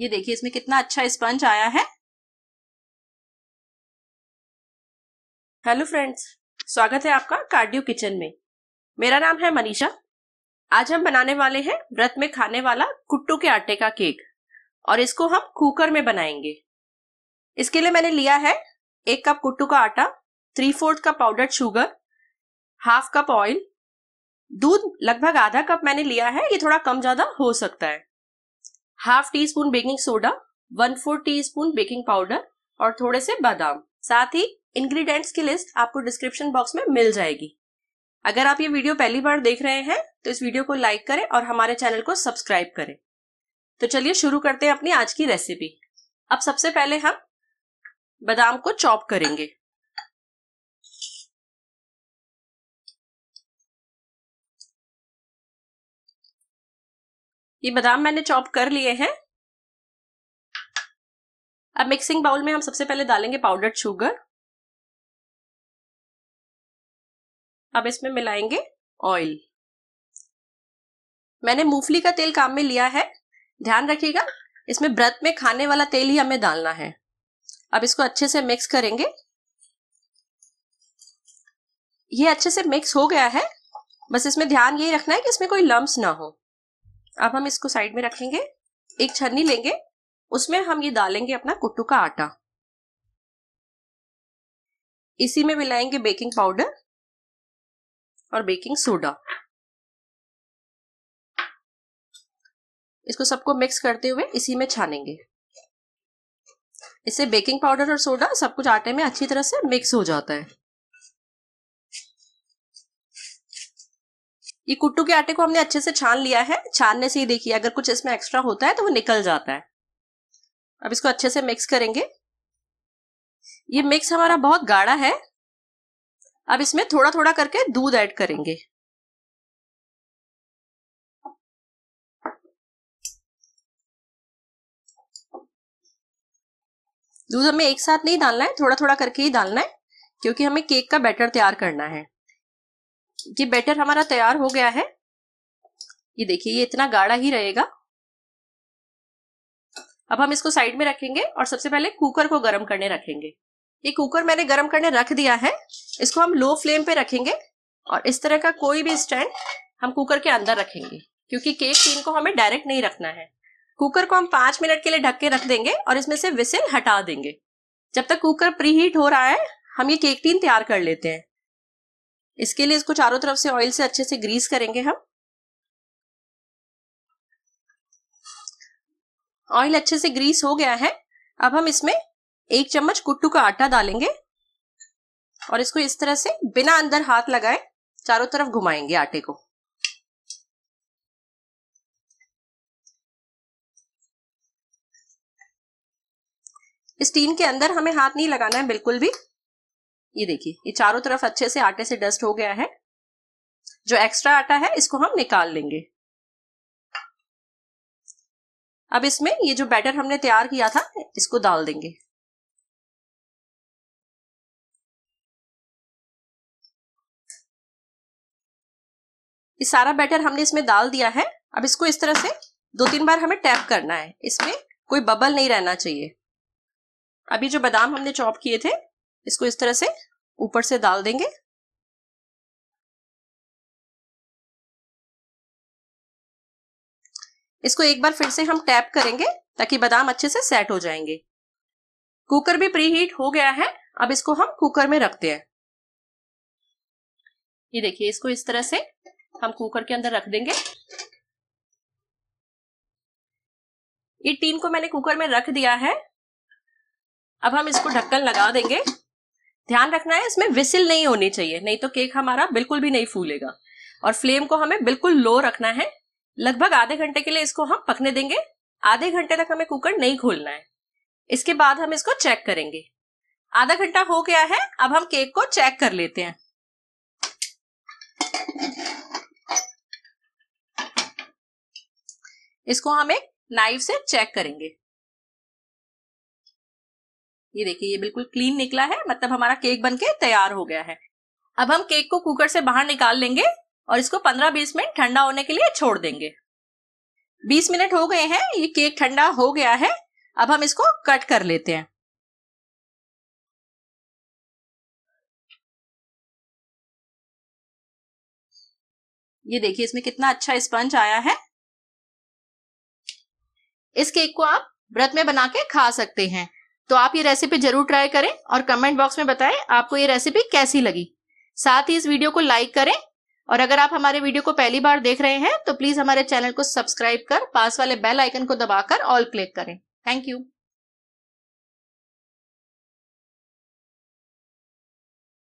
ये देखिए इसमें कितना अच्छा स्पंज आया है हेलो फ्रेंड्स स्वागत है आपका कार्डियो किचन में मेरा नाम है मनीषा आज हम बनाने वाले हैं व्रत में खाने वाला कुट्टू के आटे का केक और इसको हम कुकर में बनाएंगे इसके लिए मैंने लिया है एक कप कुट्टू का आटा three fourth cup powder sugar half cup oil दूध लगभग आधा कप मैंने लिया है ये थोड़ा कम ज्यादा हो सकता है half teaspoon baking soda one four teaspoon baking powder और थोड़े से बादाम साथ ही इंग्रेडिएंट्स की लिस्ट आपको डिस्क्रिप्शन बॉक्स में मिल जाएगी अगर आप ये वीडियो पहली बार देख रहे हैं तो इस वीडियो को लाइक करें और हमारे चैनल को सब्सक्राइब करें तो चलिए शुरू करते हैं अपनी आज की रेसिपी अब सबसे पहले हम बादाम को चॉप करेंगे ये बादाम मैंने चॉप कर लिए हैं अब मिक्सिंग बाउल में हम सबसे पहले डालेंगे पाउडर्ड शुगर अब इसमें मिलाएंगे ऑयल मैंने मूंगफली का तेल काम में लिया है ध्यान रखिएगा इसमें व्रत में खाने वाला तेल ही हमें डालना है अब इसको अच्छे से मिक्स करेंगे ये अच्छे से मिक्स हो गया है बस इसमें ध्यान यही रखना है कि इसमें कोई लम्ब ना हो अब हम इसको साइड में रखेंगे एक छन्नी लेंगे उसमें हम ये डालेंगे अपना कुट्टू का आटा इसी में मिलाएंगे बेकिंग पाउडर और बेकिंग सोडा इसको सबको मिक्स करते हुए इसी में छानेंगे इससे बेकिंग पाउडर और सोडा सब कुछ आटे में अच्छी तरह से मिक्स हो जाता है ये कुट्टू के आटे को हमने अच्छे से छान लिया है छानने से ही देखिए अगर कुछ इसमें एक्स्ट्रा होता है तो वो निकल जाता है अब इसको अच्छे से मिक्स करेंगे ये मिक्स हमारा बहुत गाढ़ा है अब इसमें थोड़ा थोड़ा करके दूध ऐड करेंगे दूध हमें एक साथ नहीं डालना है थोड़ा थोड़ा करके ही डालना है क्योंकि हमें केक का बैटर तैयार करना है ये बैटर हमारा तैयार हो गया है ये देखिए ये इतना गाढ़ा ही रहेगा अब हम इसको साइड में रखेंगे और सबसे पहले कुकर को गर्म करने रखेंगे ये कुकर मैंने गर्म करने रख दिया है इसको हम लो फ्लेम पे रखेंगे और इस तरह का कोई भी स्टैंड हम कुकर के अंदर रखेंगे क्योंकि केक टीन को हमें डायरेक्ट नहीं रखना है कुकर को हम पांच मिनट के लिए ढक के रख देंगे और इसमें से विसिल हटा देंगे जब तक कुकर प्री हीट हो रहा है हम ये केक टीन तैयार कर लेते हैं इसके लिए इसको चारों तरफ से ऑयल से अच्छे से ग्रीस करेंगे हम ऑयल अच्छे से ग्रीस हो गया है अब हम इसमें एक चम्मच कुट्टू का आटा डालेंगे और इसको इस तरह से बिना अंदर हाथ लगाए चारों तरफ घुमाएंगे आटे को इस टीन के अंदर हमें हाथ नहीं लगाना है बिल्कुल भी ये देखिए ये चारों तरफ अच्छे से आटे से डस्ट हो गया है जो एक्स्ट्रा आटा है इसको हम निकाल लेंगे अब इसमें ये जो बैटर हमने तैयार किया था इसको डाल देंगे ये सारा बैटर हमने इसमें डाल दिया है अब इसको इस तरह से दो तीन बार हमें टैप करना है इसमें कोई बबल नहीं रहना चाहिए अभी जो बादाम हमने चॉप किए थे इसको इस तरह से ऊपर से डाल देंगे इसको एक बार फिर से हम टैप करेंगे ताकि बादाम अच्छे से सेट हो जाएंगे कुकर भी प्री हीट हो गया है अब इसको हम कुकर में रखते हैं ये देखिए इसको इस तरह से हम कुकर के अंदर रख देंगे ये टीन को मैंने कुकर में रख दिया है अब हम इसको ढक्कन लगा देंगे ध्यान रखना है इसमें विसिल नहीं होनी चाहिए नहीं तो केक हमारा बिल्कुल भी नहीं फूलेगा और फ्लेम को हमें बिल्कुल लो रखना है लगभग आधे घंटे के लिए इसको हम पकने देंगे आधे घंटे तक हमें कुकर नहीं खोलना है इसके बाद हम इसको चेक करेंगे आधा घंटा हो गया है अब हम केक को चेक कर लेते हैं इसको हम एक नाइफ से चेक करेंगे ये देखिए ये बिल्कुल क्लीन निकला है मतलब हमारा केक बनके तैयार हो गया है अब हम केक को कुकर से बाहर निकाल लेंगे और इसको 15-20 मिनट ठंडा होने के लिए छोड़ देंगे 20 मिनट हो गए हैं ये केक ठंडा हो गया है अब हम इसको कट कर लेते हैं ये देखिए इसमें कितना अच्छा स्पंज आया है इस केक को आप व्रत में बना के खा सकते हैं तो आप ये रेसिपी जरूर ट्राई करें और कमेंट बॉक्स में बताएं आपको ये रेसिपी कैसी लगी साथ ही इस वीडियो को लाइक करें और अगर आप हमारे वीडियो को पहली बार देख रहे हैं तो प्लीज हमारे चैनल को सब्सक्राइब कर पास वाले बेल आइकन को दबाकर ऑल क्लिक करें थैंक यू